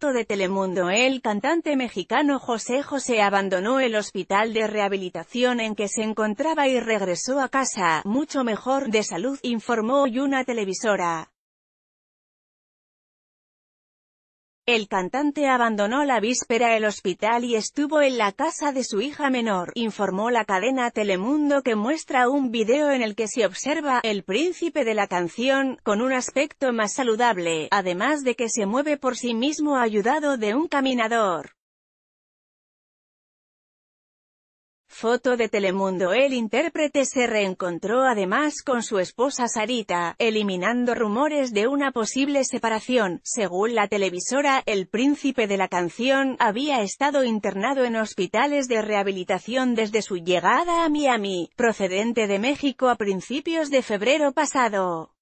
de Telemundo el cantante mexicano José José abandonó el hospital de rehabilitación en que se encontraba y regresó a casa, mucho mejor de salud, informó y una televisora. El cantante abandonó la víspera el hospital y estuvo en la casa de su hija menor, informó la cadena Telemundo que muestra un video en el que se observa el príncipe de la canción, con un aspecto más saludable, además de que se mueve por sí mismo ayudado de un caminador. Foto de Telemundo El intérprete se reencontró además con su esposa Sarita, eliminando rumores de una posible separación. Según la televisora, el príncipe de la canción había estado internado en hospitales de rehabilitación desde su llegada a Miami, procedente de México a principios de febrero pasado.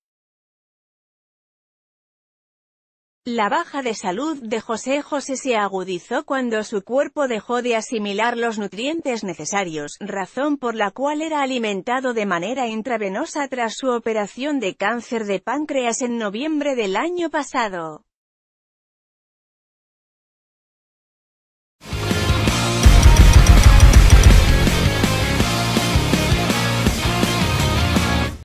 La baja de salud de José José se agudizó cuando su cuerpo dejó de asimilar los nutrientes necesarios, razón por la cual era alimentado de manera intravenosa tras su operación de cáncer de páncreas en noviembre del año pasado.